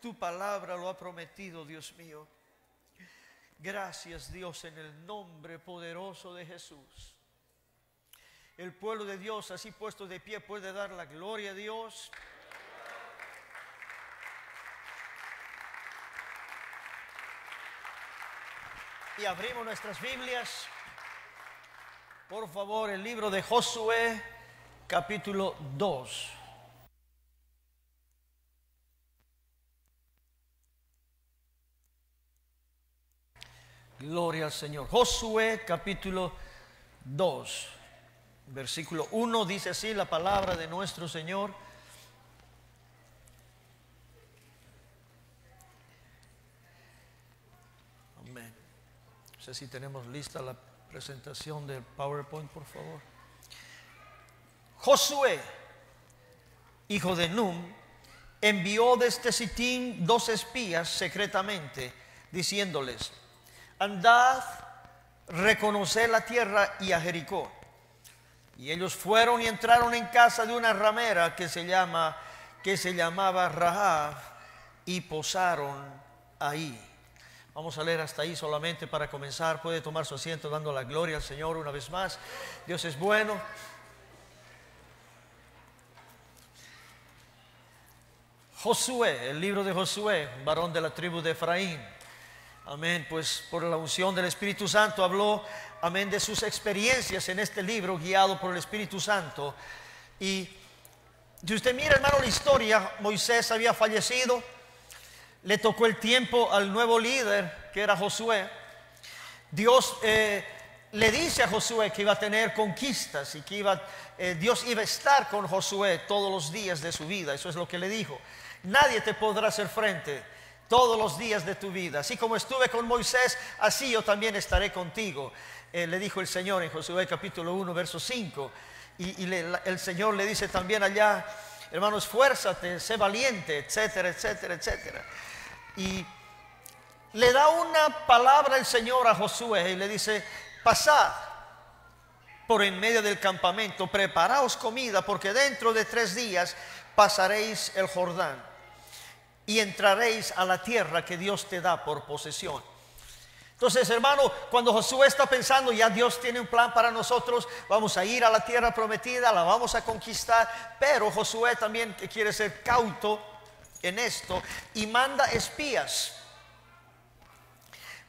Tu palabra lo ha prometido, Dios mío. Gracias, Dios, en el nombre poderoso de Jesús. El pueblo de Dios, así puesto de pie, puede dar la gloria a Dios. Y abrimos nuestras Biblias. Por favor, el libro de Josué, capítulo 2. Gloria al Señor. Josué capítulo 2, versículo 1 dice así la palabra de nuestro Señor. Amén. No sé si tenemos lista la presentación del PowerPoint, por favor. Josué, hijo de Num, envió de este Sitín dos espías secretamente, diciéndoles, andad, reconoce la tierra y a Jericó. Y ellos fueron y entraron en casa de una ramera que se, llama, que se llamaba Rahab y posaron ahí. Vamos a leer hasta ahí solamente para comenzar. Puede tomar su asiento dando la gloria al Señor una vez más. Dios es bueno. Josué, el libro de Josué, varón de la tribu de Efraín. Amén. Pues por la unción del Espíritu Santo habló, amén, de sus experiencias en este libro guiado por el Espíritu Santo. Y si usted mira, hermano, la historia, Moisés había fallecido, le tocó el tiempo al nuevo líder, que era Josué. Dios eh, le dice a Josué que iba a tener conquistas y que iba, eh, Dios iba a estar con Josué todos los días de su vida. Eso es lo que le dijo. Nadie te podrá hacer frente todos los días de tu vida. Así como estuve con Moisés, así yo también estaré contigo. Eh, le dijo el Señor en Josué capítulo 1, verso 5. Y, el Señor le dice también allá, Hermanos esfuérzate, sé valiente, etcétera, etcétera, etcétera. Y le da una palabra el Señor a Josué y le dice, pasad por en medio del campamento, preparaos comida, porque dentro de tres días pasaréis el Jordán y entraréis a la tierra que Dios te da por posesión. Entonces, hermano, cuando Josué está pensando, ya Dios tiene un plan para nosotros, vamos a ir a la tierra prometida, la vamos a conquistar, pero Josué también quiere ser cauto en esto y manda espías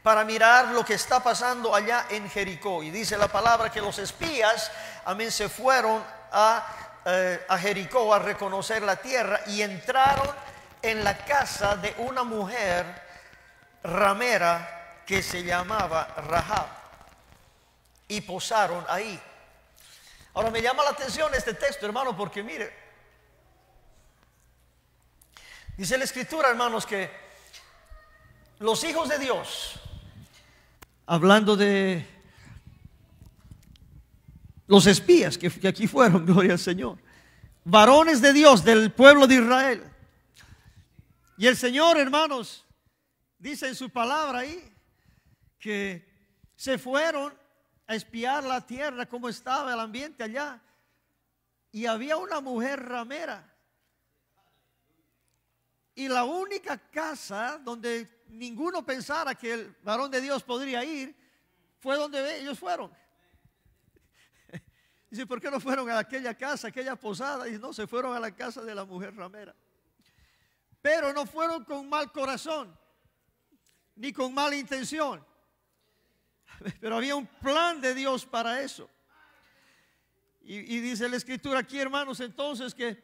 para mirar lo que está pasando allá en Jericó. Y dice la palabra que los espías, amén, se fueron a, eh, a Jericó a reconocer la tierra y entraron en la casa de una mujer ramera que se llamaba Rahab y posaron ahí. Ahora me llama la atención este texto, hermano, porque mire, dice la escritura, hermanos, que los hijos de Dios, hablando de los espías que, aquí fueron, gloria al Señor, varones de Dios del pueblo de Israel, y el Señor, hermanos, dice en su palabra ahí que se fueron a espiar la tierra, cómo estaba el ambiente allá. Y había una mujer ramera. Y la única casa donde ninguno pensara que el varón de Dios podría ir fue donde ellos fueron. Dice, ¿por qué no fueron a aquella casa, aquella posada? Y no, se fueron a la casa de la mujer ramera pero no fueron con mal corazón, ni con mala intención. Pero había un plan de Dios para eso. Y, dice la escritura aquí, hermanos, entonces que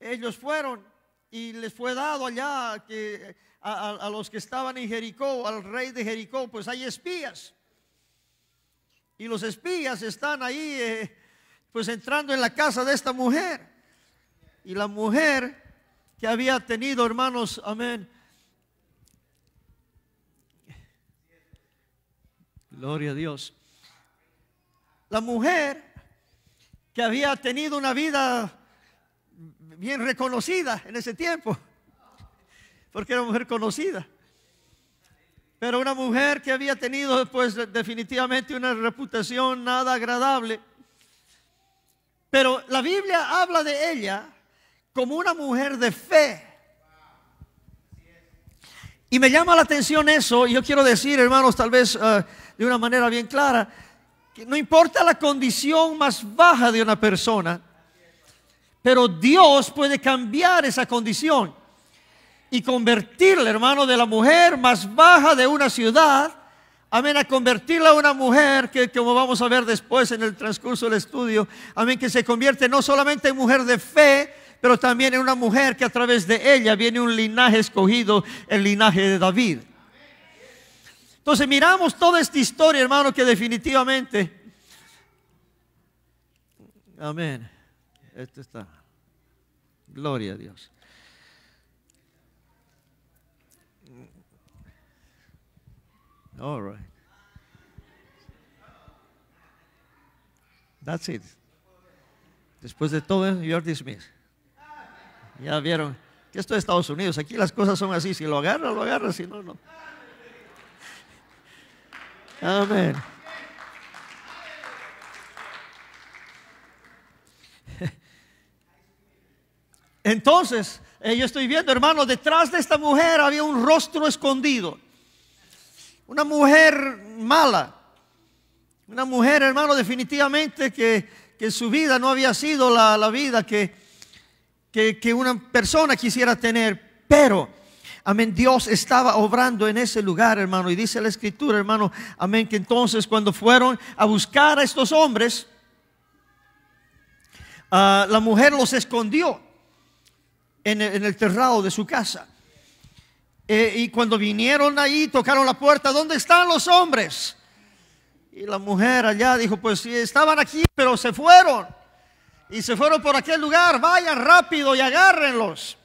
ellos fueron y les fue dado allá que, a, los que estaban en Jericó, al rey de Jericó, pues hay espías. Y los espías están ahí, eh, pues entrando en la casa de esta mujer. Y la mujer que había tenido, hermanos, amén. Gloria a Dios. La mujer que había tenido una vida bien reconocida en ese tiempo, porque era mujer conocida. Pero una mujer que había tenido pues definitivamente una reputación nada agradable. Pero la Biblia habla de ella como una mujer de fe. Y me llama la atención eso, y yo quiero decir, hermanos, tal vez eh, de una manera bien clara, que no importa la condición más baja de una persona, pero Dios puede cambiar esa condición y convertirla, hermano, de la mujer más baja de una ciudad, amén, a convertirla a una mujer que, como vamos a ver después en el transcurso del estudio, amén, que se convierte no solamente en mujer de fe, pero también en una mujer que a través de ella viene un linaje escogido, el linaje de David. Entonces miramos toda esta historia, hermano, que definitivamente... Amén. Esto está. Gloria a Dios. All right. That's it. Después de todo, you're dismissed. Ya vieron, que esto es Estados Unidos, aquí las cosas son así, si lo agarra, lo agarra, si no, no. Amén. Entonces, eh, yo estoy viendo, hermano, detrás de esta mujer había un rostro escondido. Una mujer mala. Una mujer, hermano, definitivamente que, que su vida no había sido la vida que, que, una persona quisiera tener, pero Amén. Dios estaba obrando en ese lugar, hermano. Y dice la escritura, hermano. Amén. Que entonces cuando fueron a buscar a estos hombres, ah, la mujer los escondió en el, terrado de su casa. Eh, y cuando vinieron ahí, tocaron la puerta, ¿dónde están los hombres? Y la mujer allá dijo, pues sí, estaban aquí, pero se fueron y se fueron por aquel lugar, vayan rápido y agárrenlos.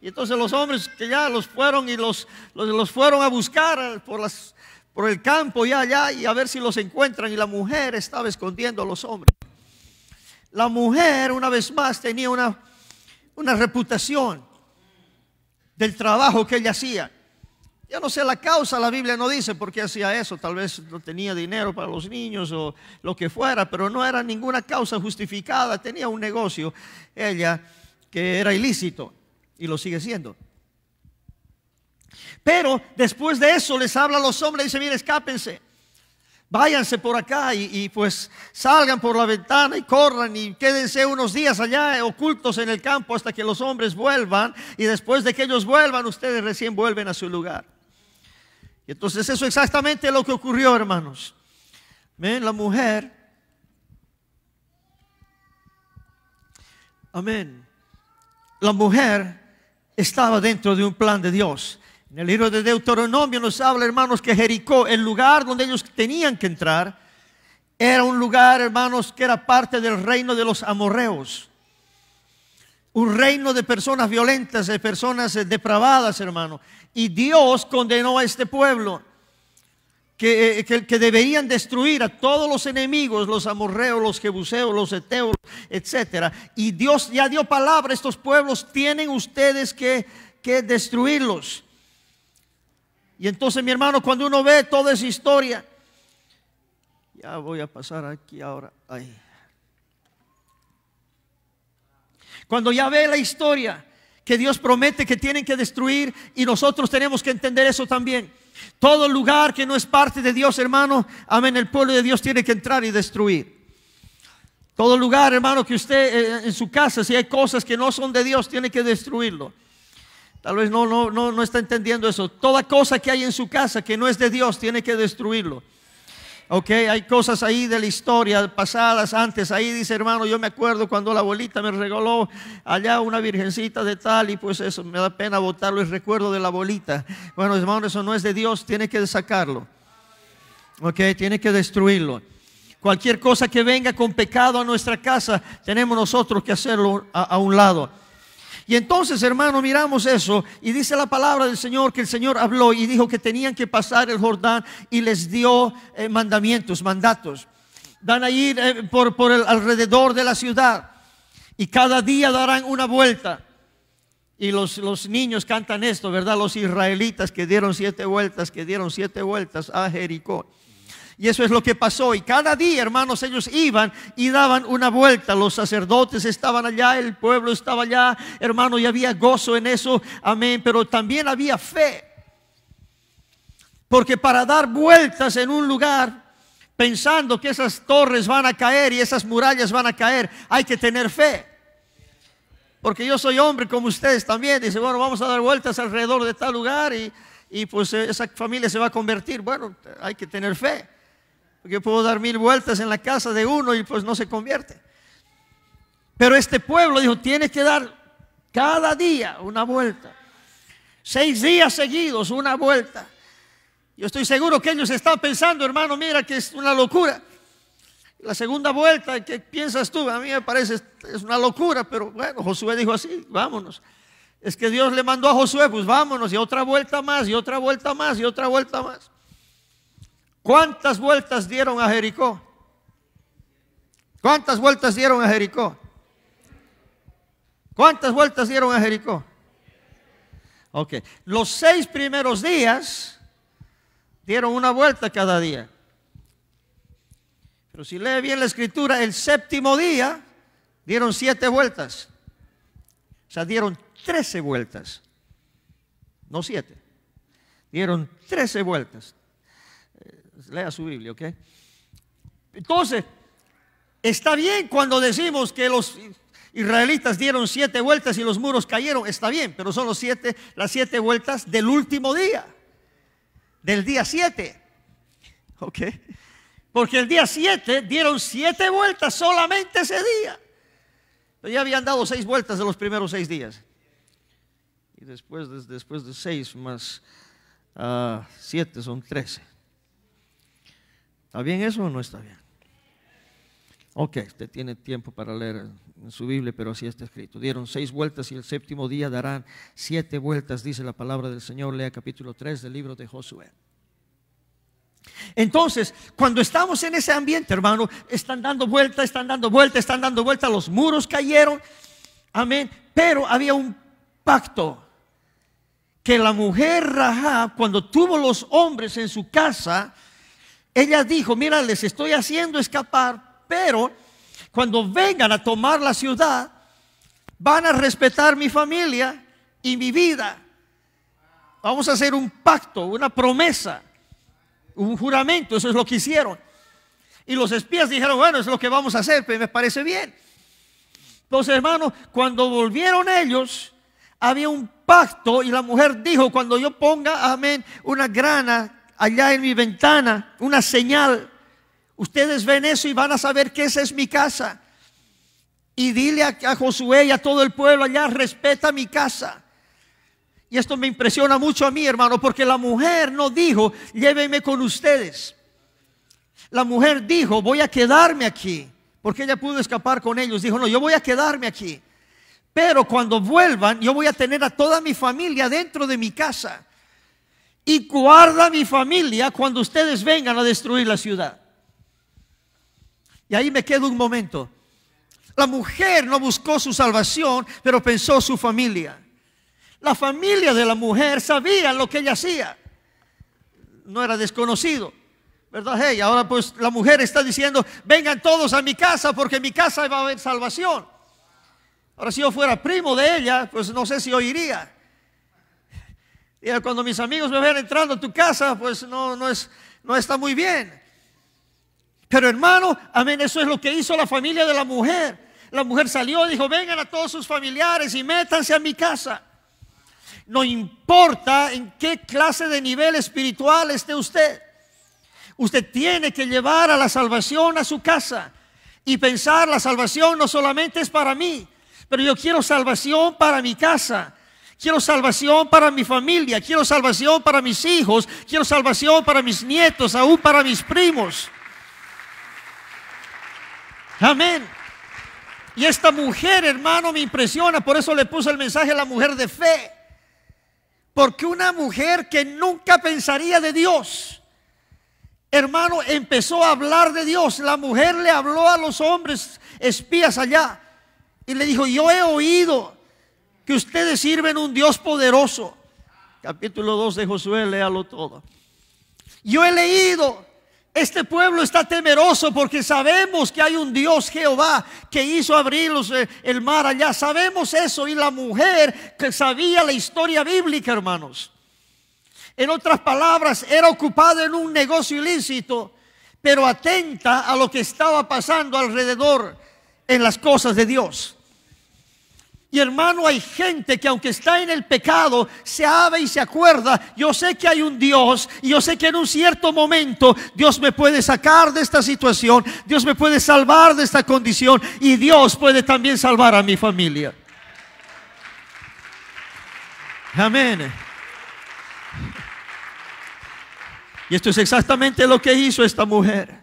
Y entonces los hombres que ya los fueron y los, los, fueron a buscar por, las, por el campo ya allá y a ver si los encuentran. Y la mujer estaba escondiendo a los hombres. La mujer una vez más tenía una, una reputación del trabajo que ella hacía. Yo no sé la causa, la Biblia no dice por qué hacía eso, tal vez no tenía dinero para los niños o lo que fuera, pero no era ninguna causa justificada, tenía un negocio ella que era ilícito y lo sigue siendo. Pero después de eso les habla a los hombres y dice, mire, escápense, váyanse por acá y pues salgan por la ventana y corran y quédense unos días allá ocultos en el campo hasta que los hombres vuelvan y después de que ellos vuelvan, ustedes recién vuelven a su lugar. Y entonces eso exactamente lo que ocurrió, hermanos. la mujer. Amén. La mujer estaba dentro de un plan de Dios. En el libro de Deuteronomio nos habla, hermanos, que Jericó, el lugar donde ellos tenían que entrar, era un lugar, hermanos, que era parte del reino de los amorreos un reino de personas violentas, de personas eh, depravadas, hermano. Y Dios condenó a este pueblo eh, que, deberían destruir a todos los enemigos, los amorreos, los jebuseos, los eteos, etc. Y Dios ya dio palabra, estos pueblos tienen ustedes que, que destruirlos. Y entonces, mi hermano, cuando uno ve toda esa historia, ya voy a pasar aquí ahora, ahí. Cuando ya ve la historia que Dios promete que tienen que destruir y nosotros tenemos que entender eso también. Todo lugar que no es parte de Dios, hermano, amén, el pueblo de Dios tiene que entrar y destruir. Todo lugar, hermano, que usted eh, eh, en su casa, si hay cosas que no son de Dios, tiene que destruirlo. Tal vez no, no, no, no está entendiendo eso. Toda cosa que hay en su casa que no es de Dios, tiene que destruirlo. Ok, hay cosas ahí de la historia pasadas, antes. Ahí dice, hermano, yo me acuerdo cuando la bolita me regaló allá una virgencita de tal, y pues eso me da pena botarlo. y recuerdo de la bolita. Bueno, hermano, eso no es de Dios, tiene que sacarlo. Ok, tiene que destruirlo. Cualquier cosa que venga con pecado a nuestra casa, tenemos nosotros que hacerlo a un lado. Y entonces, hermano, miramos eso y dice la palabra del Señor que el Señor habló y dijo que tenían que pasar el Jordán y les dio eh, mandamientos, mandatos. Dan a ir eh, por, el alrededor de la ciudad y cada día darán una vuelta. Y los, los, niños cantan esto, ¿verdad? Los israelitas que dieron siete vueltas, que dieron siete vueltas a Jericó. Y eso es lo que pasó. Y cada día, hermanos, ellos iban y daban una vuelta. Los sacerdotes estaban allá, el pueblo estaba allá, hermano, y había gozo en eso. Amén. Pero también había fe. Porque para dar vueltas en un lugar, pensando que esas torres van a caer y esas murallas van a caer, hay que tener fe. Porque yo soy hombre como ustedes también. Dice, bueno, vamos a dar vueltas alrededor de tal lugar y y pues esa familia se va a convertir. Bueno, hay que tener fe. Porque yo puedo dar mil vueltas en la casa de uno y pues no se convierte. Pero este pueblo dijo, tienes que dar cada día una vuelta. Seis días seguidos, una vuelta. Yo estoy seguro que ellos están pensando, hermano, mira que es una locura. La segunda vuelta, ¿qué piensas tú? A mí me parece es una locura, pero bueno, Josué dijo así, vámonos. Es que Dios le mandó a Josué, pues vámonos, y otra vuelta más, y otra vuelta más, y otra vuelta más. ¿Cuántas vueltas dieron a Jericó? ¿Cuántas vueltas dieron a Jericó? ¿Cuántas vueltas dieron a Jericó? Ok. Los seis primeros días dieron una vuelta cada día. Pero si lee bien la escritura, el séptimo día dieron siete vueltas. O sea, dieron trece vueltas. No siete. Dieron trece vueltas. Lea su Biblia, ¿ok? Entonces, está bien cuando decimos que los israelitas dieron siete vueltas y los muros cayeron, está bien, pero son los siete, las siete vueltas del último día, del día siete. ¿Ok? Porque el día siete dieron siete vueltas solamente ese día. Pero ya habían dado seis vueltas de los primeros seis días. Y después de, después de seis más ah, siete son trece. ¿Está bien eso o no está bien? Ok, usted tiene tiempo para leer en su Biblia, pero así está escrito. Dieron seis vueltas y el séptimo día darán siete vueltas, dice la palabra del Señor. Lea capítulo 3 del libro de Josué. Entonces, cuando estamos en ese ambiente, hermano, están dando vueltas, están dando vueltas, están dando vueltas. los muros cayeron, amén, pero había un pacto que la mujer Rahab, cuando tuvo los hombres en su casa, ella dijo, mira, les estoy haciendo escapar, pero cuando vengan a tomar la ciudad, van a respetar mi familia y mi vida. Vamos a hacer un pacto, una promesa, un juramento, eso es lo que hicieron. Y los espías dijeron, bueno, eso es lo que vamos a hacer, pero pues, me parece bien. Entonces, hermanos, cuando volvieron ellos, había un pacto y la mujer dijo, cuando yo ponga, amén, una grana allá en mi ventana, una señal. Ustedes ven eso y van a saber que esa es mi casa. Y dile a, Josué y a todo el pueblo allá, respeta mi casa. Y esto me impresiona mucho a mí, hermano, porque la mujer no dijo, llévenme con ustedes. La mujer dijo, voy a quedarme aquí, porque ella pudo escapar con ellos. Dijo, no, yo voy a quedarme aquí. Pero cuando vuelvan, yo voy a tener a toda mi familia dentro de mi casa y guarda mi familia cuando ustedes vengan a destruir la ciudad. Y ahí me quedo un momento. La mujer no buscó su salvación, pero pensó su familia. La familia de la mujer sabía lo que ella hacía. No era desconocido. ¿Verdad? y ahora pues la mujer está diciendo, vengan todos a mi casa porque en mi casa va a haber salvación. Ahora si yo fuera primo de ella, pues no sé si oiría. iría. Y cuando mis amigos me ven entrando a tu casa, pues no, no, es, no está muy bien. Pero hermano, amén, eso es lo que hizo la familia de la mujer. La mujer salió y dijo, vengan a todos sus familiares y métanse a mi casa. No importa en qué clase de nivel espiritual esté usted. Usted tiene que llevar a la salvación a su casa y pensar, la salvación no solamente es para mí, pero yo quiero salvación para mi casa. Quiero salvación para mi familia, quiero salvación para mis hijos, quiero salvación para mis nietos, aún para mis primos. Amén. Y esta mujer, hermano, me impresiona, por eso le puse el mensaje a la mujer de fe. Porque una mujer que nunca pensaría de Dios, hermano, empezó a hablar de Dios. La mujer le habló a los hombres espías allá y le dijo, yo he oído que ustedes sirven un Dios poderoso. Capítulo 2 de Josué, léalo todo. Yo he leído, este pueblo está temeroso porque sabemos que hay un Dios Jehová que hizo abrir eh, el mar allá. Sabemos eso. Y la mujer que sabía la historia bíblica, hermanos. En otras palabras, era ocupada en un negocio ilícito, pero atenta a lo que estaba pasando alrededor en las cosas de Dios. Y hermano, hay gente que aunque está en el pecado, se habla y se acuerda, yo sé que hay un Dios y yo sé que en un cierto momento Dios me puede sacar de esta situación, Dios me puede salvar de esta condición y Dios puede también salvar a mi familia. Amén. Y esto es exactamente lo que hizo esta mujer.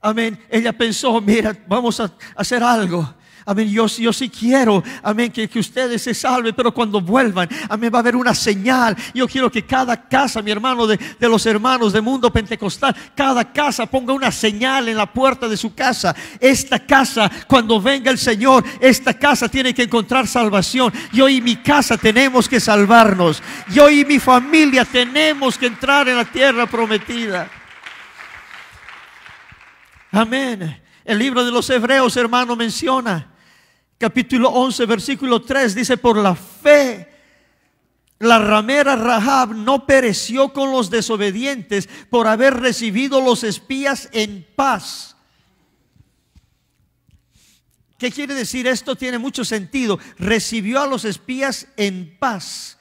Amén. Ella pensó, mira, vamos a hacer algo. Amén. Yo, yo sí quiero, amén, que, que ustedes se salven, pero cuando vuelvan, amén, va a haber una señal. Yo quiero que cada casa, mi hermano, de, de los hermanos del mundo pentecostal, cada casa ponga una señal en la puerta de su casa. Esta casa, cuando venga el Señor, esta casa tiene que encontrar salvación. Yo y mi casa tenemos que salvarnos. Yo y mi familia tenemos que entrar en la tierra prometida. Amén. El libro de los Hebreos, hermano, menciona capítulo 11, versículo 3, dice, por la fe, la ramera Rahab no pereció con los desobedientes por haber recibido los espías en paz. ¿Qué quiere decir esto? Tiene mucho sentido. Recibió a los espías en paz.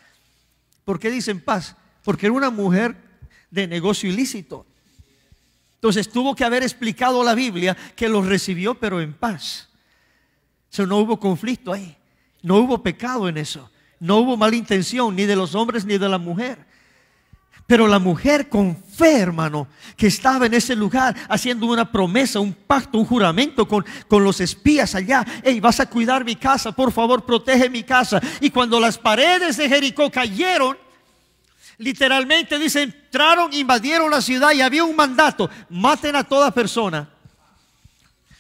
¿Por qué dicen paz? Porque era una mujer de negocio ilícito. Entonces tuvo que haber explicado la Biblia que los recibió pero en paz no hubo conflicto ahí. No hubo pecado en eso. No hubo mala intención ni de los hombres ni de la mujer. Pero la mujer con que estaba en ese lugar haciendo una promesa, un pacto, un juramento con, con los espías allá. Hey, vas a cuidar mi casa, por favor, protege mi casa. Y cuando las paredes de Jericó cayeron, literalmente dice, entraron, invadieron la ciudad y había un mandato, maten a toda persona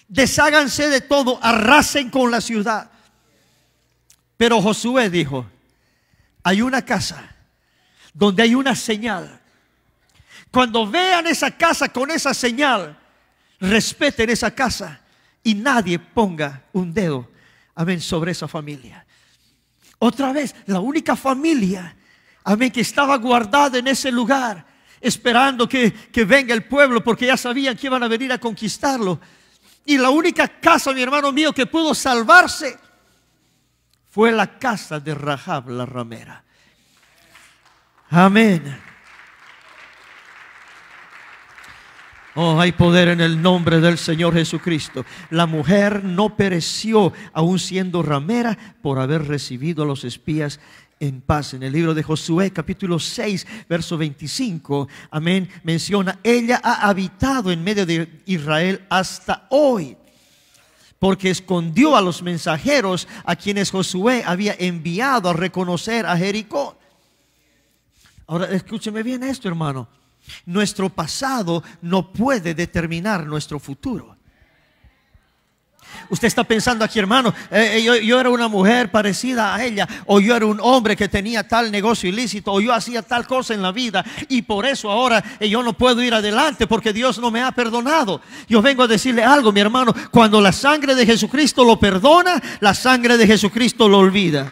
desháganse de todo, arrasen con la ciudad. Pero Josué dijo, hay una casa donde hay una señal. Cuando vean esa casa con esa señal, respeten esa casa y nadie ponga un dedo, amén, sobre esa familia. Otra vez, la única familia, amén, que estaba guardada en ese lugar, esperando que, que venga el pueblo, porque ya sabían que iban a venir a conquistarlo y la única casa, mi hermano mío, que pudo salvarse fue la casa de Rahab la ramera. Amén. Oh, hay poder en el nombre del Señor Jesucristo. La mujer no pereció, aún siendo ramera, por haber recibido a los espías en paz. En el libro de Josué, capítulo 6, verso 25, amén, menciona, ella ha habitado en medio de Israel hasta hoy, porque escondió a los mensajeros a quienes Josué había enviado a reconocer a Jericó. Ahora, escúcheme bien esto, hermano. Nuestro pasado no puede determinar nuestro futuro. Usted está pensando aquí, hermano, eh, eh, yo, era una mujer parecida a ella, o yo era un hombre que tenía tal negocio ilícito, o yo hacía tal cosa en la vida, y por eso ahora eh, yo no puedo ir adelante porque Dios no me ha perdonado. Yo vengo a decirle algo, mi hermano, cuando la sangre de Jesucristo lo perdona, la sangre de Jesucristo lo olvida.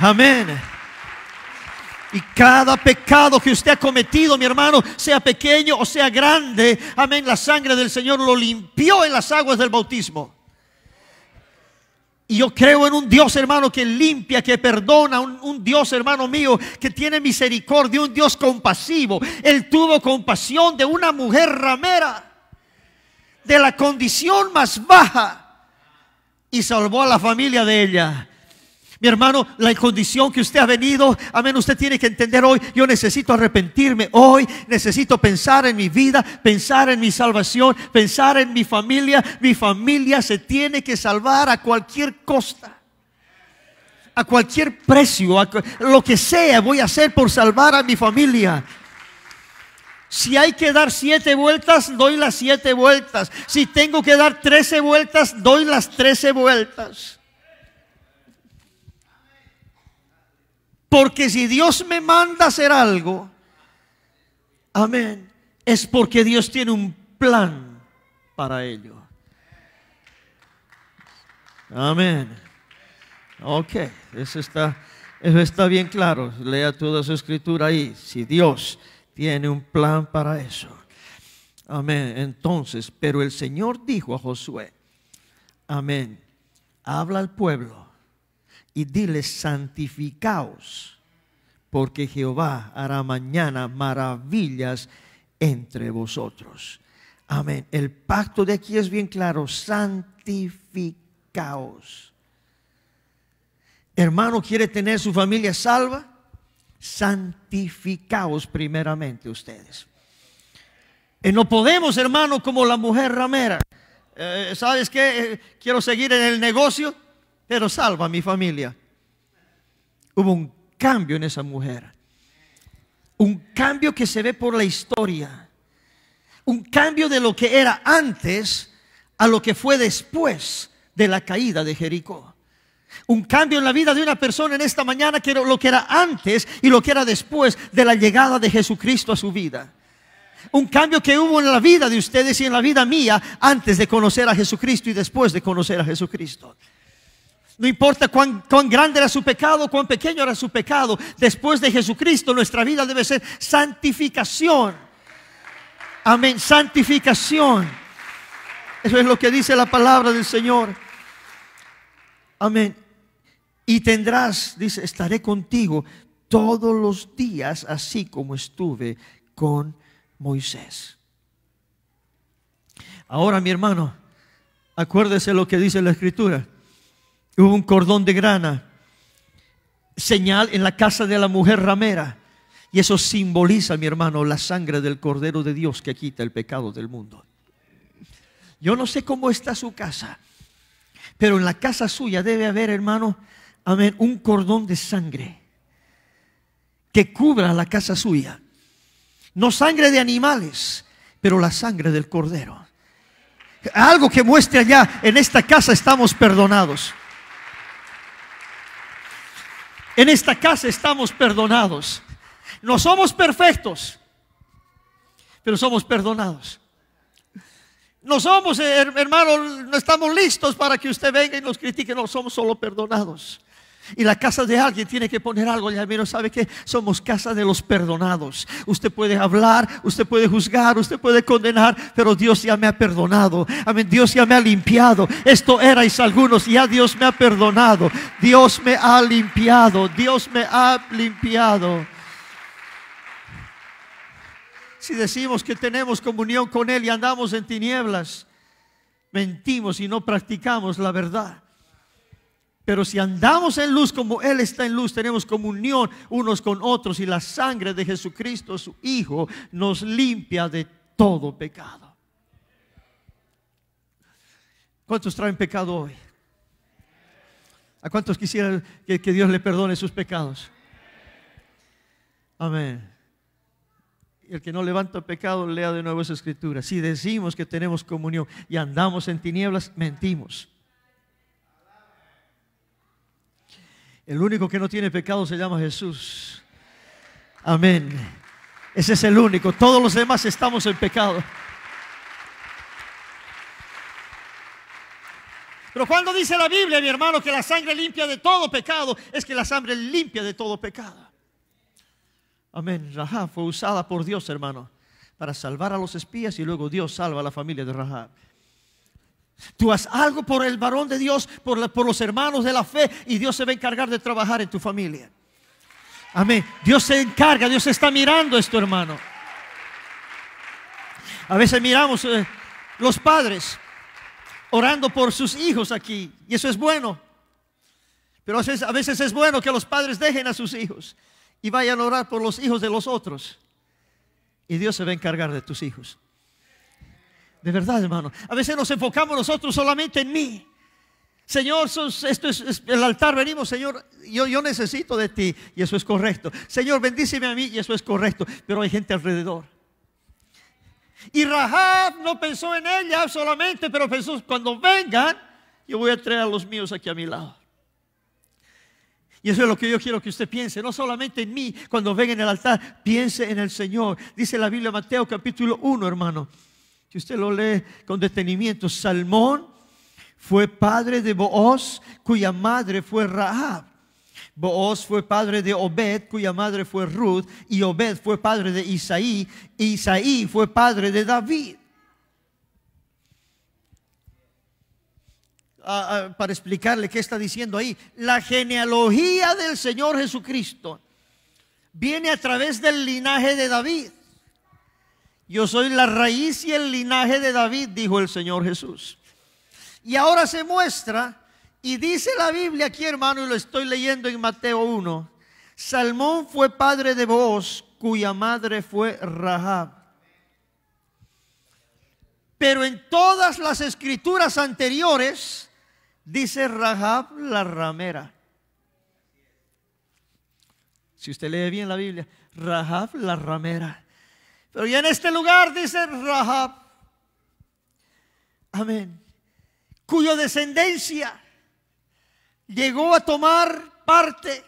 Amén. Y cada pecado que usted ha cometido, mi hermano, sea pequeño o sea grande, amén, la sangre del Señor lo limpió en las aguas del bautismo. Y yo creo en un Dios, hermano, que limpia, que perdona, un, Dios, hermano mío, que tiene misericordia, un Dios compasivo. Él tuvo compasión de una mujer ramera, de la condición más baja, y salvó a la familia de ella. Mi hermano, la condición que usted ha venido, amén, usted tiene que entender hoy, yo necesito arrepentirme hoy, necesito pensar en mi vida, pensar en mi salvación, pensar en mi familia. Mi familia se tiene que salvar a cualquier costa. A cualquier precio, lo que sea, voy a hacer por salvar a mi familia. Si hay que dar siete vueltas, doy las siete vueltas. Si tengo que dar trece vueltas, doy las trece vueltas. Porque si Dios me manda a hacer algo, amén, es porque Dios tiene un plan para ello. Amén. Ok, eso está, eso está bien claro. Lea toda su escritura ahí. Si Dios tiene un plan para eso. Amén. Entonces, pero el Señor dijo a Josué, amén, habla al pueblo y dile, santificaos, porque Jehová hará mañana maravillas entre vosotros. Amén. El pacto de aquí es bien claro, santificaos. Hermano quiere tener su familia salva, santificaos primeramente ustedes. Y eh, no podemos, hermano, como la mujer ramera. Eh, ¿Sabes qué? Eh, quiero seguir en el negocio pero salva a mi familia. Hubo un cambio en esa mujer. Un cambio que se ve por la historia. Un cambio de lo que era antes a lo que fue después de la caída de Jericó. Un cambio en la vida de una persona en esta mañana que era lo que era antes y lo que era después de la llegada de Jesucristo a su vida. Un cambio que hubo en la vida de ustedes y en la vida mía antes de conocer a Jesucristo y después de conocer a Jesucristo. No importa cuán, grande era su pecado, cuán pequeño era su pecado. Después de Jesucristo nuestra vida debe ser santificación. Amén, santificación. Eso es lo que dice la palabra del Señor. Amén. Y tendrás, dice, estaré contigo todos los días, así como estuve con Moisés. Ahora, mi hermano, acuérdese lo que dice la Escritura hubo un cordón de grana, señal en la casa de la mujer ramera. Y eso simboliza, mi hermano, la sangre del Cordero de Dios que quita el pecado del mundo. Yo no sé cómo está su casa, pero en la casa suya debe haber, hermano, amén, un cordón de sangre que cubra la casa suya. No sangre de animales, pero la sangre del Cordero. Algo que muestre allá, en esta casa estamos perdonados. En esta casa estamos perdonados. No somos perfectos, pero somos perdonados. No somos, eh, hermano, no estamos listos para que usted venga y nos critique, no somos solo perdonados. Y la casa de alguien tiene que poner algo, menos ¿Sabe que Somos casa de los perdonados. Usted puede hablar, usted puede juzgar, usted puede condenar, pero Dios ya me ha perdonado. Amén. Dios ya me ha limpiado. Esto erais algunos, ya Dios me ha perdonado. Dios me ha limpiado. Dios me ha limpiado. Si decimos que tenemos comunión con Él y andamos en tinieblas, mentimos y no practicamos la verdad. Pero si andamos en luz como Él está en luz, tenemos comunión unos con otros y la sangre de Jesucristo, su Hijo, nos limpia de todo pecado. ¿Cuántos traen pecado hoy? ¿A cuántos quisiera que, Dios le perdone sus pecados? Amén. El que no levanta pecado, lea de nuevo esa escritura. Si decimos que tenemos comunión y andamos en tinieblas, mentimos El único que no tiene pecado se llama Jesús. Amén. Ese es el único. Todos los demás estamos en pecado. Pero cuando dice la Biblia, mi hermano, que la sangre limpia de todo pecado, es que la sangre limpia de todo pecado. Amén. Rahab fue usada por Dios, hermano, para salvar a los espías y luego Dios salva a la familia de Rahab. Tú haz algo por el varón de Dios, por, los hermanos de la fe, y Dios se va a encargar de trabajar en tu familia. Amén. Dios se encarga, Dios está mirando esto, hermano. A veces miramos eh, los padres orando por sus hijos aquí, y eso es bueno. Pero a veces es bueno que los padres dejen a sus hijos y vayan a orar por los hijos de los otros. Y Dios se va a encargar de tus hijos. De verdad, hermano. A veces nos enfocamos nosotros solamente en mí. Señor, esto es, el altar, venimos, Señor, yo, yo necesito de ti y eso es correcto. Señor, bendíceme a mí y eso es correcto, pero hay gente alrededor. Y Rahab no pensó en ella solamente, pero pensó, cuando vengan, yo voy a traer a los míos aquí a mi lado. Y eso es lo que yo quiero que usted piense, no solamente en mí, cuando venga en el altar, piense en el Señor. Dice la Biblia Mateo capítulo 1, hermano. Si usted lo lee con detenimiento, Salmón fue padre de Booz, cuya madre fue Rahab. Booz fue padre de Obed, cuya madre fue Ruth, y Obed fue padre de Isaí, Isaí fue padre de David. Ah, ah, para explicarle qué está diciendo ahí, la genealogía del Señor Jesucristo viene a través del linaje de David. Yo soy la raíz y el linaje de David, dijo el Señor Jesús. Y ahora se muestra, y dice la Biblia aquí, hermano, y lo estoy leyendo en Mateo 1. Salmón fue padre de vos, cuya madre fue Rahab. Pero en todas las escrituras anteriores dice Rahab la ramera. Si usted lee bien la Biblia, Rahab la ramera. Pero ya en este lugar dice Rahab, amén, cuya descendencia llegó a tomar parte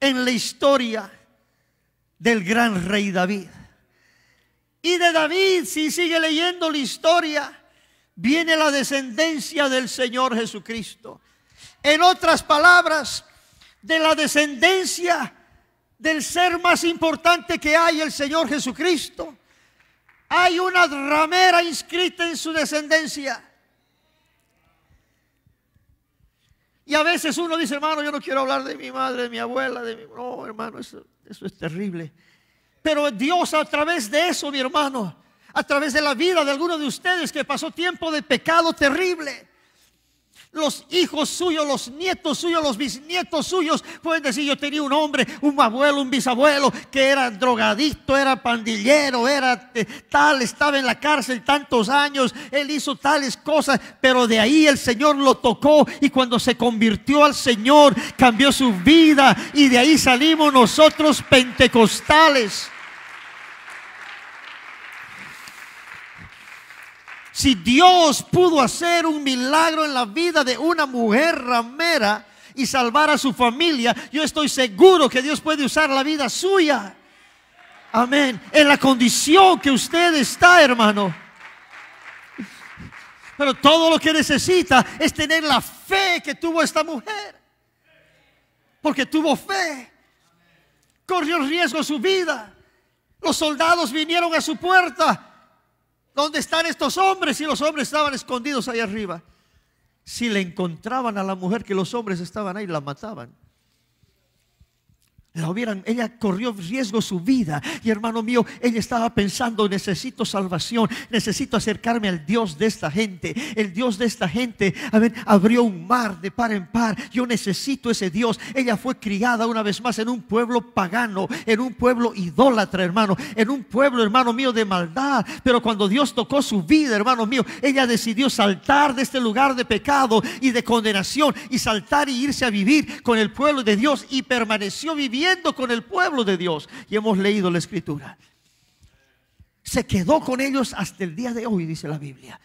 en la historia del gran rey David. Y de David, si sigue leyendo la historia, viene la descendencia del Señor Jesucristo. En otras palabras, de la descendencia del ser más importante que hay, el Señor Jesucristo, hay una ramera inscrita en su descendencia. Y a veces uno dice, hermano, yo no quiero hablar de mi madre, de mi abuela, de mi... No, hermano, eso, eso es terrible. Pero Dios a través de eso, mi hermano, a través de la vida de alguno de ustedes que pasó tiempo de pecado terrible, los hijos suyos, los nietos suyos, los bisnietos suyos pueden decir, yo tenía un hombre, un abuelo, un bisabuelo, que era drogadicto, era pandillero, era eh, tal, estaba en la cárcel tantos años, él hizo tales cosas, pero de ahí el Señor lo tocó y cuando se convirtió al Señor cambió su vida y de ahí salimos nosotros pentecostales. Si Dios pudo hacer un milagro en la vida de una mujer ramera y salvar a su familia, yo estoy seguro que Dios puede usar la vida suya. Amén. En la condición que usted está, hermano. Pero todo lo que necesita es tener la fe que tuvo esta mujer. Porque tuvo fe. Corrió riesgo su vida. Los soldados vinieron a su puerta ¿Dónde están estos hombres? Si los hombres estaban escondidos ahí arriba. Si le encontraban a la mujer que los hombres estaban ahí, la mataban hubieran, ella corrió riesgo su vida. Y hermano mío, ella estaba pensando, necesito salvación, necesito acercarme al Dios de esta gente. El Dios de esta gente, a ver, abrió un mar de par en par. Yo necesito ese Dios. Ella fue criada una vez más en un pueblo pagano, en un pueblo idólatra, hermano, en un pueblo, hermano mío, de maldad. Pero cuando Dios tocó su vida, hermano mío, ella decidió saltar de este lugar de pecado y de condenación y saltar e irse a vivir con el pueblo de Dios y permaneció viviendo con el pueblo de Dios. Y hemos leído la escritura. Se quedó con ellos hasta el día de hoy, dice la Biblia.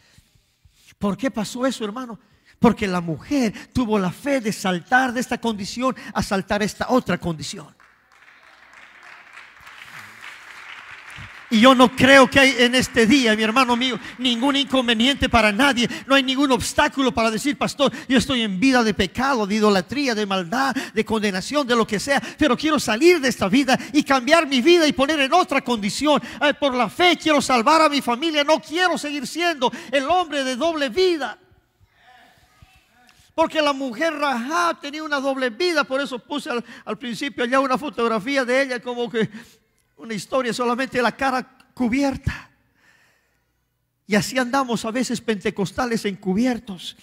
¿Por qué pasó eso, hermano? Porque la mujer tuvo la fe de saltar de esta condición a saltar esta otra condición. Y yo no creo que hay en este día, mi hermano mío, ningún inconveniente para nadie. No hay ningún obstáculo para decir, pastor, yo estoy en vida de pecado, de idolatría, de maldad, de condenación, de lo que sea. Pero quiero salir de esta vida y cambiar mi vida y poner en otra condición. Eh, por la fe quiero salvar a mi familia. No quiero seguir siendo el hombre de doble vida. Porque la mujer Rahab tenía una doble vida, por eso puse al, al principio allá una fotografía de ella como que una historia, solamente la cara cubierta. Y así andamos a veces pentecostales encubiertos.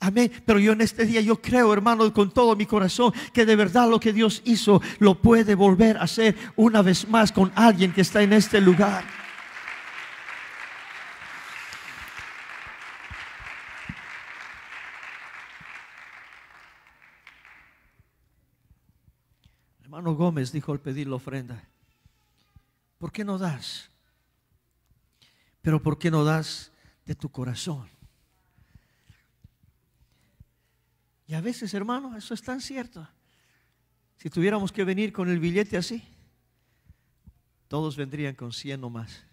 Amén. Pero yo en este día, yo creo, hermano, con todo mi corazón, que de verdad lo que Dios hizo lo puede volver a hacer una vez más con alguien que está en este lugar. Hermano Gómez dijo al pedir la ofrenda, ¿Por qué no das? Pero ¿por qué no das de tu corazón? Y a veces, hermano, eso es tan cierto. Si tuviéramos que venir con el billete así, todos vendrían con 100 o más.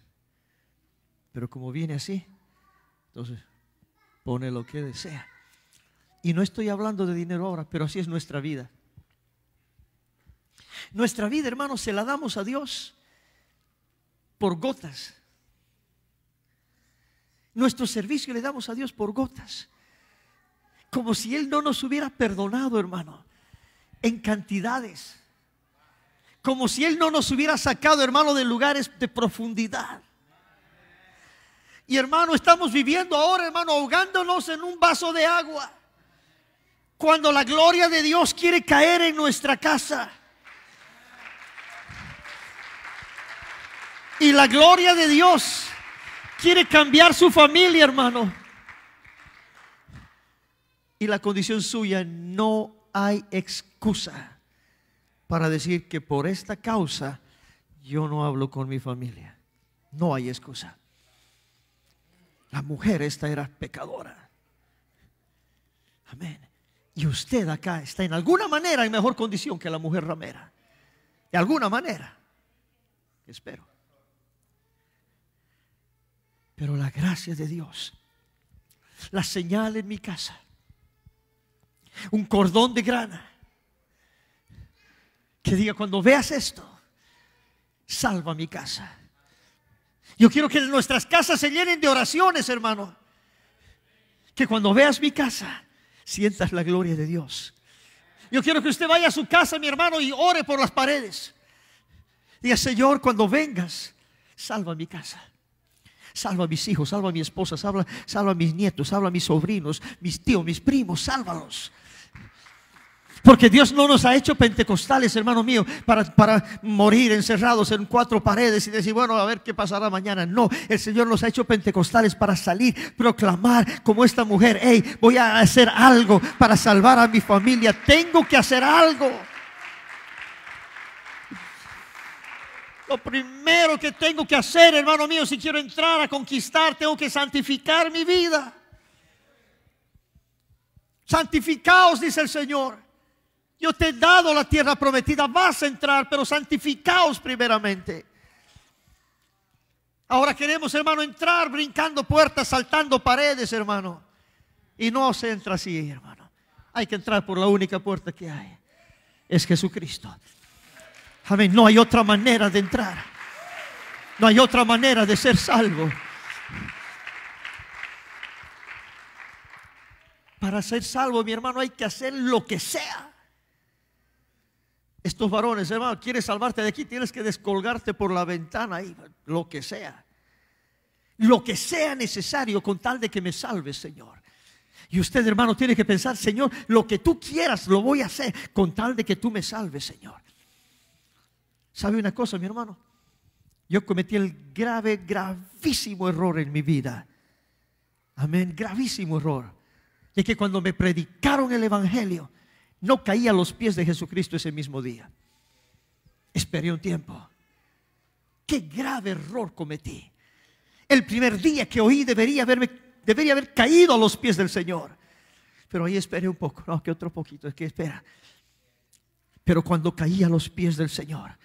Pero como viene así, entonces pone lo que desea. Y no estoy hablando de dinero ahora, pero así es nuestra vida. Nuestra vida, hermano, se la damos a Dios por gotas. Nuestro servicio le damos a Dios por gotas. Como si Él no nos hubiera perdonado, hermano, en cantidades. Como si Él no nos hubiera sacado, hermano, de lugares de profundidad. Y hermano, estamos viviendo ahora, hermano, ahogándonos en un vaso de agua. Cuando la gloria de Dios quiere caer en nuestra casa. Y la gloria de Dios quiere cambiar su familia, hermano. Y la condición suya no hay excusa para decir que por esta causa yo no hablo con mi familia. No hay excusa. La mujer esta era pecadora. Amén. Y usted acá está en alguna manera en mejor condición que la mujer ramera. De alguna manera. Espero. Pero la gracia de Dios, la señal en mi casa, un cordón de grana, que diga, cuando veas esto, salva mi casa. Yo quiero que nuestras casas se llenen de oraciones, hermano. Que cuando veas mi casa, sientas la gloria de Dios. Yo quiero que usted vaya a su casa, mi hermano, y ore por las paredes. Diga, Señor, cuando vengas, salva mi casa. Salva a mis hijos, salva a mi esposa, salva, salva a mis nietos, salva a mis sobrinos, mis tíos, mis primos, sálvalos. Porque Dios no nos ha hecho pentecostales, hermano mío, para, para, morir encerrados en cuatro paredes y decir, bueno, a ver qué pasará mañana. No, el Señor nos ha hecho pentecostales para salir, proclamar como esta mujer, hey, voy a hacer algo para salvar a mi familia, tengo que hacer algo. Lo primero que tengo que hacer, hermano mío, si quiero entrar a conquistar, tengo que santificar mi vida. Santificaos, dice el Señor. Yo te he dado la tierra prometida, vas a entrar, pero santificaos primeramente. Ahora queremos, hermano, entrar brincando puertas, saltando paredes, hermano. Y no se entra así, hermano. Hay que entrar por la única puerta que hay. Es Jesucristo. Amén. No hay otra manera de entrar. No hay otra manera de ser salvo. Para ser salvo, mi hermano, hay que hacer lo que sea. Estos varones, hermano, quieres salvarte de aquí, tienes que descolgarte por la ventana y lo que sea. Lo que sea necesario con tal de que me salves, Señor. Y usted, hermano, tiene que pensar, Señor, lo que tú quieras lo voy a hacer con tal de que tú me salves, Señor. ¿Sabe una cosa, mi hermano? Yo cometí el grave, gravísimo error en mi vida. Amén, gravísimo error. De que cuando me predicaron el Evangelio, no caí a los pies de Jesucristo ese mismo día. Esperé un tiempo. Qué grave error cometí. El primer día que oí debería, haberme, debería haber caído a los pies del Señor. Pero ahí esperé un poco, no, que otro poquito, es que espera. Pero cuando caí a los pies del Señor,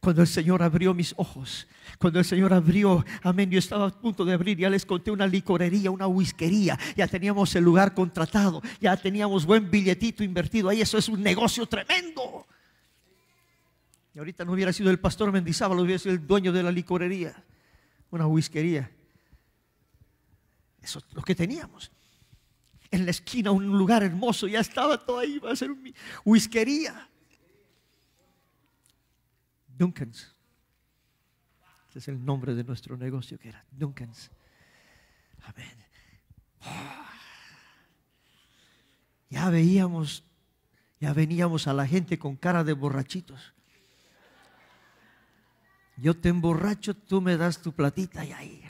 cuando el Señor abrió mis ojos, cuando el Señor abrió, amén, yo estaba a punto de abrir, ya les conté una licorería, una whiskería, ya teníamos el lugar contratado, ya teníamos buen billetito invertido, ahí eso es un negocio tremendo. Y ahorita no hubiera sido el pastor Mendizábal, hubiera sido el dueño de la licorería, una whiskería. Eso es lo que teníamos. En la esquina un lugar hermoso, ya estaba todo ahí, iba a ser una whiskería. Duncan's. Ese es el nombre de nuestro negocio que era Duncan's. Amén. Ah. Ya veíamos, ya veníamos a la gente con cara de borrachitos. Yo te emborracho, tú me das tu platita y ahí.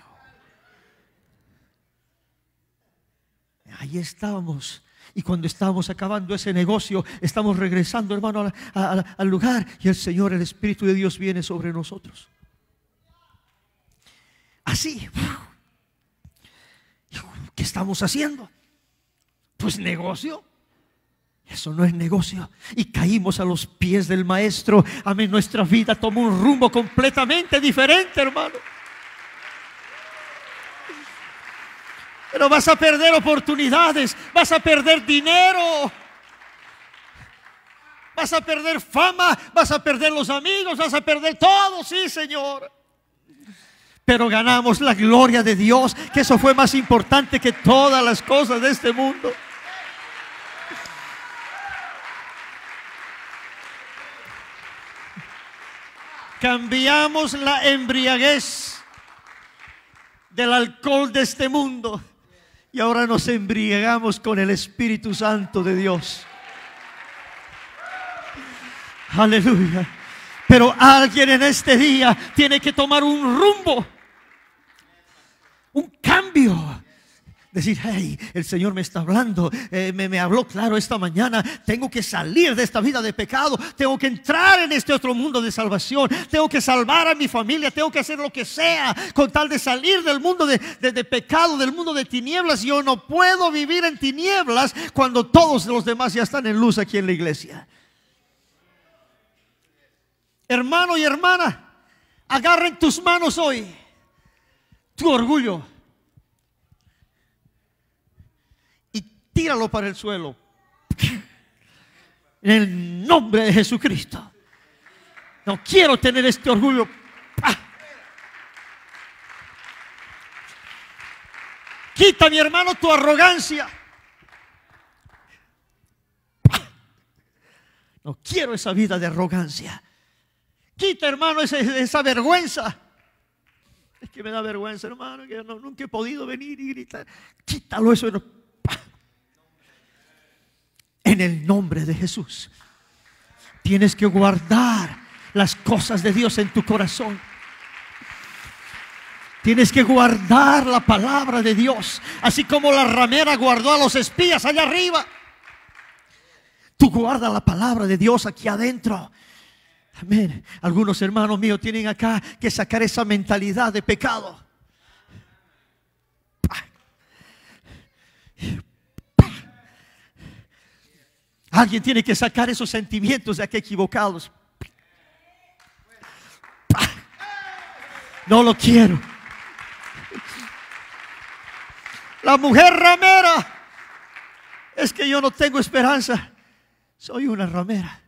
Ahí estábamos y cuando estamos acabando ese negocio, estamos regresando, hermano, al lugar y el Señor, el Espíritu de Dios viene sobre nosotros. Así. Uh, ¿Qué estamos haciendo? Pues negocio. Eso no es negocio. Y caímos a los pies del maestro. Amén. Nuestra vida tomó un rumbo completamente diferente, hermano. Pero vas a perder oportunidades, vas a perder dinero, vas a perder fama, vas a perder los amigos, vas a perder todo, sí Señor. Pero ganamos la gloria de Dios, que eso fue más importante que todas las cosas de este mundo. Cambiamos la embriaguez del alcohol de este mundo y ahora nos embriagamos con el Espíritu Santo de Dios. Aleluya. Pero alguien en este día tiene que tomar un rumbo, un cambio Decir, hey, el Señor me está hablando, eh, me, me habló claro esta mañana, tengo que salir de esta vida de pecado, tengo que entrar en este otro mundo de salvación, tengo que salvar a mi familia, tengo que hacer lo que sea con tal de salir del mundo de pecado, del mundo de tinieblas. Yo no puedo vivir en tinieblas cuando todos los demás ya están en luz aquí en la iglesia. Hermano y hermana, agarren tus manos hoy, tu orgullo tíralo para el suelo. En el nombre de Jesucristo. No quiero tener este orgullo. Ah. Quita, mi hermano, tu arrogancia. Ah. No quiero esa vida de arrogancia. Quita, hermano, esa, vergüenza. Es que me da vergüenza, hermano, que no, nunca he podido venir y gritar. Quítalo eso, hermano en el nombre de Jesús. Tienes que guardar las cosas de Dios en tu corazón. Tienes que guardar la palabra de Dios, así como la ramera guardó a los espías allá arriba. Tú guarda la palabra de Dios aquí adentro. Amén. Algunos hermanos míos tienen acá que sacar esa mentalidad de pecado. Alguien tiene que sacar esos sentimientos de aquí equivocados. No lo quiero. La mujer ramera. Es que yo no tengo esperanza. Soy una ramera.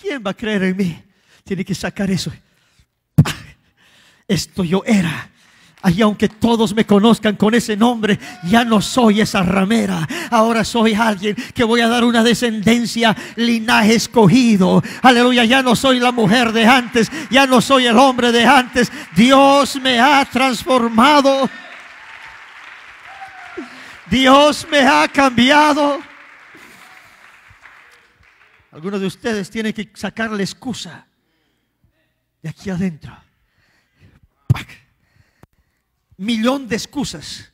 ¿Quién va a creer en mí? Tiene que sacar eso. Esto yo era y aunque todos me conozcan con ese nombre, ya no soy esa ramera. Ahora soy alguien que voy a dar una descendencia, linaje escogido. Aleluya, ya no soy la mujer de antes, ya no soy el hombre de antes. Dios me ha transformado. Dios me ha cambiado. Algunos de ustedes tienen que sacar la excusa de aquí adentro millón de excusas.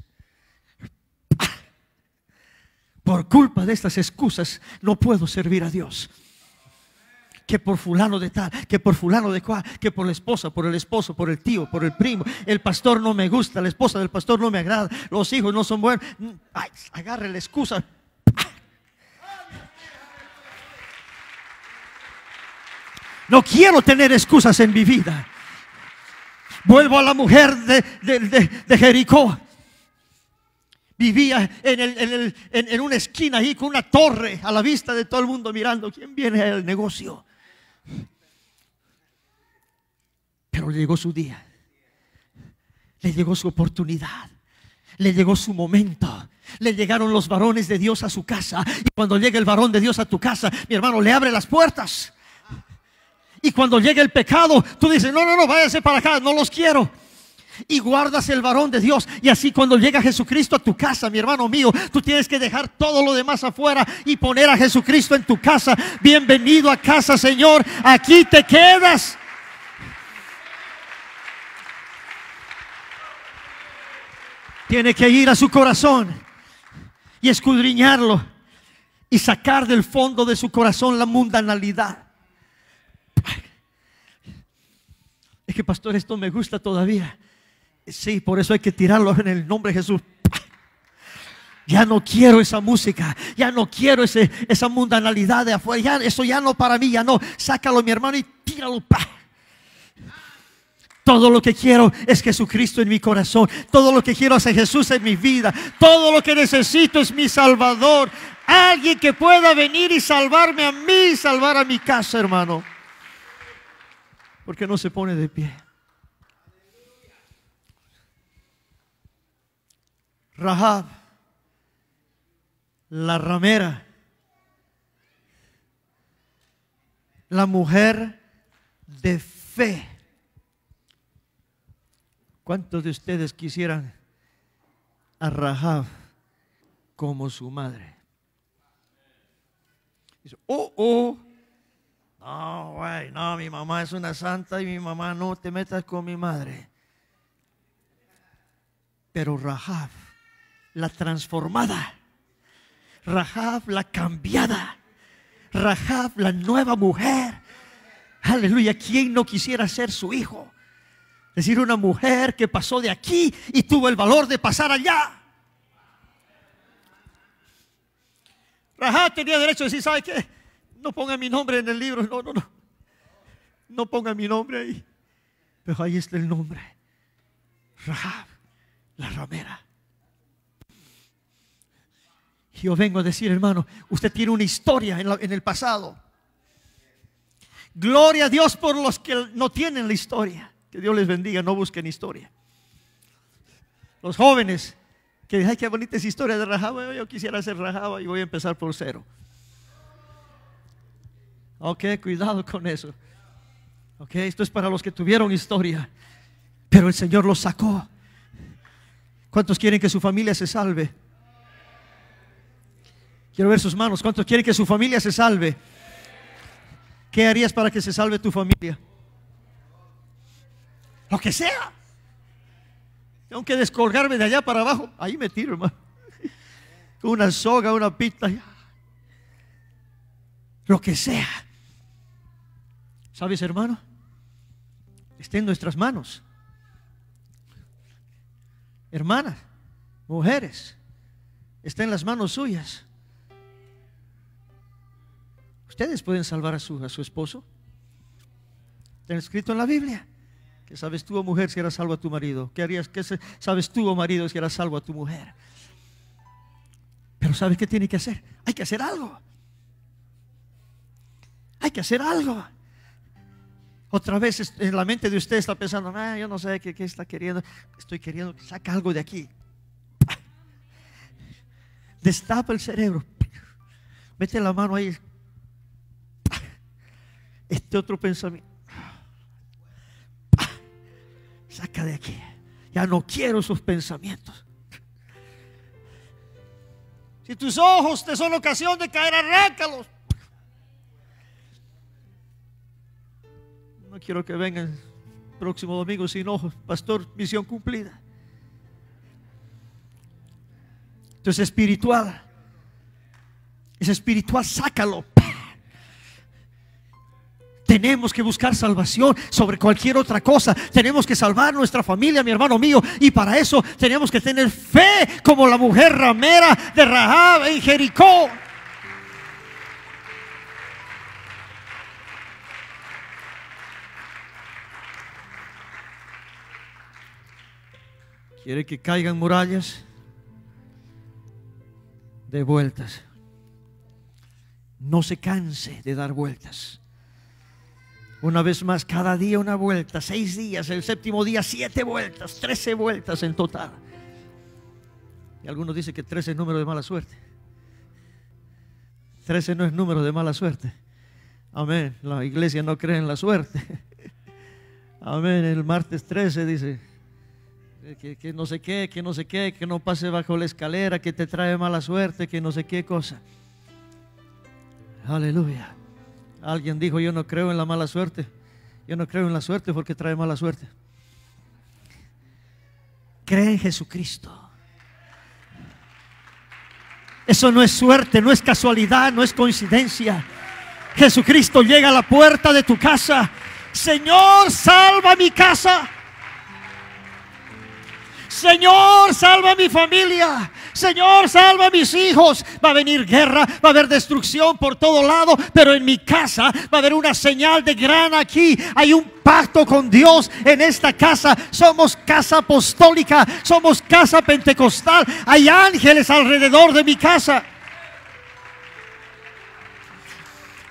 Por culpa de estas excusas no puedo servir a Dios. Que por fulano de tal, que por fulano de cual, que por la esposa, por el esposo, por el tío, por el primo, el pastor no me gusta, la esposa del pastor no me agrada, los hijos no son buenos. agarre la excusa. No quiero tener excusas en mi vida. Vuelvo a la mujer de, Jericó. Vivía en, en, en, en, una esquina ahí con una torre a la vista de todo el mundo mirando quién viene al negocio. Pero llegó su día. Le llegó su oportunidad. Le llegó su momento. Le llegaron los varones de Dios a su casa. Y cuando llega el varón de Dios a tu casa, mi hermano, le abre las puertas. Y cuando llega el pecado, tú dices, no, no, no, váyase para acá, no los quiero. Y guardas el varón de Dios. Y así cuando llega Jesucristo a tu casa, mi hermano mío, tú tienes que dejar todo lo demás afuera y poner a Jesucristo en tu casa. Bienvenido a casa, Señor. Aquí te quedas. Tiene que ir a su corazón y escudriñarlo y sacar del fondo de su corazón la mundanalidad. Es que, pastor, esto me gusta todavía. Sí, por eso hay que tirarlo en el nombre de Jesús. Ya no quiero esa música, ya no quiero ese, esa mundanalidad de afuera, ya, eso ya no para mí, ya no. Sácalo mi hermano y tíralo. Todo lo que quiero es Jesucristo en mi corazón. Todo lo que quiero es Jesús en mi vida. Todo lo que necesito es mi Salvador. Alguien que pueda venir y salvarme a mí, salvar a mi casa, hermano porque no se pone de pie. Rahab, la ramera, la mujer de fe. ¿Cuántos de ustedes quisieran a Rahab como su madre? oh, oh no, güey, no, mi mamá es una santa y mi mamá no te metas con mi madre. Pero Rahab, la transformada, Rahab, la cambiada, Rahab, la nueva mujer. Aleluya, ¿quién no quisiera ser su hijo? Es decir, una mujer que pasó de aquí y tuvo el valor de pasar allá. Rahab tenía derecho a decir, ¿sabe qué? No ponga mi nombre en el libro, no, no, no. No ponga mi nombre ahí. Pero ahí está el nombre. Rahab, la ramera. Yo vengo a decir, hermano, usted tiene una historia en, el pasado. Gloria a Dios por los que no tienen la historia. Que Dios les bendiga, no busquen historia. Los jóvenes que ay, qué bonita es historia de Rajaba, yo quisiera ser Rahab y voy a empezar por cero. Ok, cuidado con eso. Ok, esto es para los que tuvieron historia. Pero el Señor los sacó. ¿Cuántos quieren que su familia se salve? Quiero ver sus manos. ¿Cuántos quieren que su familia se salve? ¿Qué harías para que se salve tu familia? Lo que sea. Tengo que descolgarme de allá para abajo. Ahí me tiro, hermano. Una soga, una pista. Lo que sea. ¿Sabes, hermano? Está en nuestras manos. Hermanas, mujeres, está en las manos suyas. Ustedes pueden salvar a su, a su esposo. Está escrito en la Biblia. que sabes tú, oh mujer, si eras salvo a tu marido? ¿Qué harías? ¿Qué sabes tú, oh marido, si eras salvo a tu mujer? Pero ¿sabes qué tiene que hacer? Hay que hacer algo. Hay que hacer algo. Otra vez en la mente de usted está pensando, ah, yo no sé qué, está queriendo, estoy queriendo que saque algo de aquí. Destapa el cerebro, mete la mano ahí. Este otro pensamiento, saca de aquí. Ya no quiero sus pensamientos. Si tus ojos te son ocasión de caer, arrácalos. quiero que vengan el próximo domingo sin ojos. Pastor, misión cumplida. Entonces, espiritual. Es espiritual, sácalo. Tenemos que buscar salvación sobre cualquier otra cosa. Tenemos que salvar nuestra familia, mi hermano mío. Y para eso tenemos que tener fe como la mujer ramera de Rahab en Jericó. Quiere que caigan murallas de vueltas. No se canse de dar vueltas. Una vez más, cada día una vuelta, seis días, el séptimo día siete vueltas, trece vueltas en total. Y algunos dicen que trece es número de mala suerte. Trece no es número de mala suerte. Amén. La iglesia no cree en la suerte. Amén. El martes 13 dice, eh, que, no sé qué, que no sé qué, que no pase bajo la escalera, que te trae mala suerte, que no sé qué cosa. Aleluya. Alguien dijo, yo no creo en la mala suerte. Yo no creo en la suerte porque trae mala suerte. Cree en Jesucristo. Eso no es suerte, no es casualidad, no es coincidencia. Jesucristo llega a la puerta de tu casa. Señor, salva mi casa. Señor, salva mi familia. Señor, salva a mis hijos. Va a venir guerra, va a haber destrucción por todo lado, pero en mi casa va a haber una señal de gran aquí. Hay un pacto con Dios en esta casa. Somos casa apostólica, somos casa pentecostal. Hay ángeles alrededor de mi casa.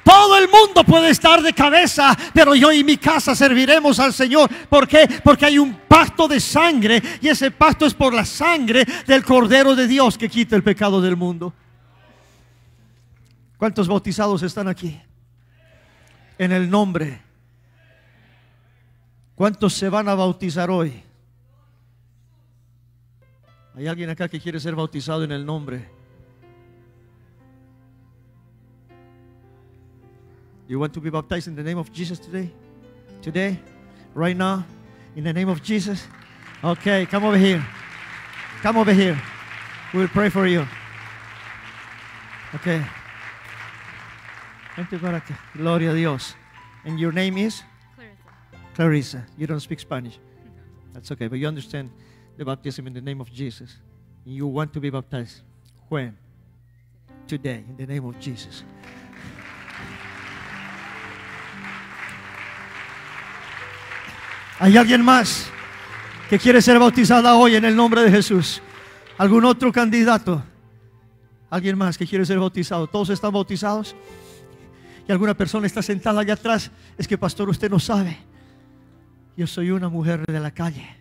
Todo el mundo puede estar de cabeza, pero yo y mi casa serviremos al Señor. ¿Por qué? Porque hay un pacto de sangre y ese pacto es por la sangre del Cordero de Dios que quita el pecado del mundo. ¿Cuántos bautizados están aquí? En el nombre. ¿Cuántos se van a bautizar hoy? ¿Hay alguien acá que quiere ser bautizado en el nombre? You want to be baptized in the name of Jesus today? Today? Right now? In the name of Jesus? Okay, come over here. Come over here. We'll pray for you. Okay. Gloria a Dios. And your name is? Clarissa. Clarissa. You don't speak Spanish. That's okay, but you understand the baptism in the name of Jesus. You want to be baptized. When? Today, in the name of Jesus. ¿Hay alguien más que quiere ser bautizada hoy en el nombre de Jesús? ¿Algún otro candidato? ¿Alguien más que quiere ser bautizado? ¿Todos están bautizados? Y alguna persona está sentada allá atrás. Es que, pastor, usted no sabe. Yo soy una mujer de la calle.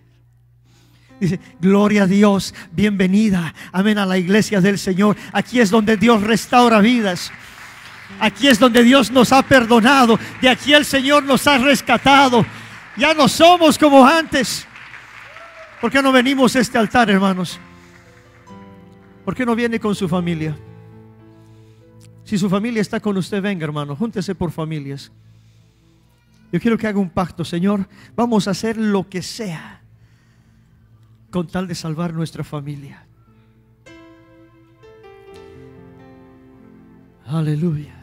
Dice, gloria a Dios, bienvenida. Amén a la iglesia del Señor. Aquí es donde Dios restaura vidas. Aquí es donde Dios nos ha perdonado. De aquí el Señor nos ha rescatado. Ya no somos como antes. ¿Por qué no venimos a este altar, hermanos? ¿Por qué no viene con su familia? Si su familia está con usted, venga, hermano, júntese por familias. Yo quiero que haga un pacto, Señor. Vamos a hacer lo que sea con tal de salvar nuestra familia. Aleluya.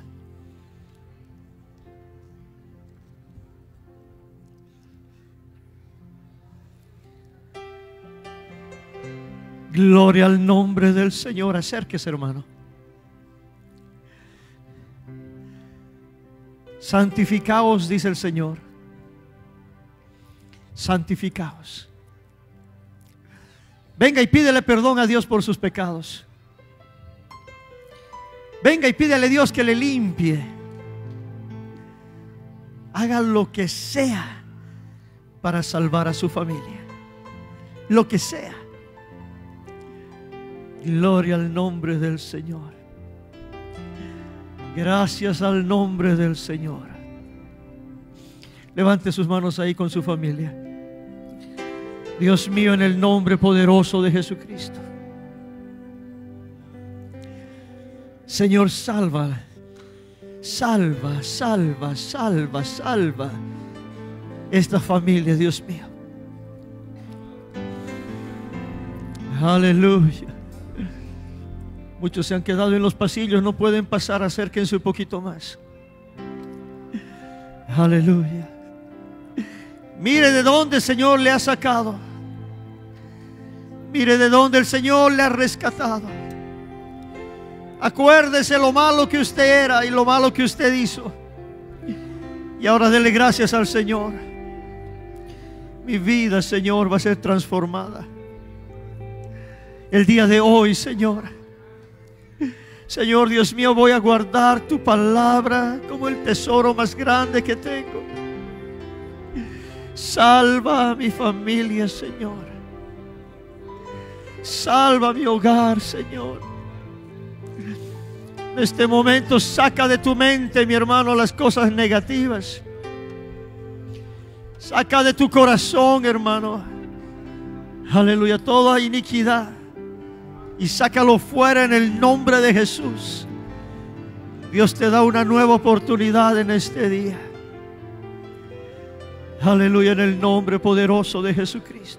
Gloria al nombre del Señor. Acérquese, hermano. Santificaos, dice el Señor. Santificaos. Venga y pídele perdón a Dios por sus pecados. Venga y pídele a Dios que le limpie. Haga lo que sea para salvar a su familia. Lo que sea. Gloria al nombre del Señor. Gracias al nombre del Señor. Levante sus manos ahí con su familia. Dios mío, en el nombre poderoso de Jesucristo. Señor, salva, salva, salva, salva, salva esta familia, Dios mío. Aleluya. Muchos se han quedado en los pasillos, no pueden pasar, acérquense un poquito más. Aleluya. Mire de dónde el Señor le ha sacado. Mire de dónde el Señor le ha rescatado. Acuérdese lo malo que usted era y lo malo que usted hizo. Y ahora dele gracias al Señor. Mi vida, Señor, va a ser transformada. El día de hoy, Señor Señor Dios mío, voy a guardar tu palabra como el tesoro más grande que tengo. Salva a mi familia, Señor. Salva mi hogar, Señor. En este momento saca de tu mente, mi hermano, las cosas negativas. Saca de tu corazón, hermano. Aleluya, toda iniquidad y sácalo fuera en el nombre de Jesús. Dios te da una nueva oportunidad en este día. Aleluya en el nombre poderoso de Jesucristo.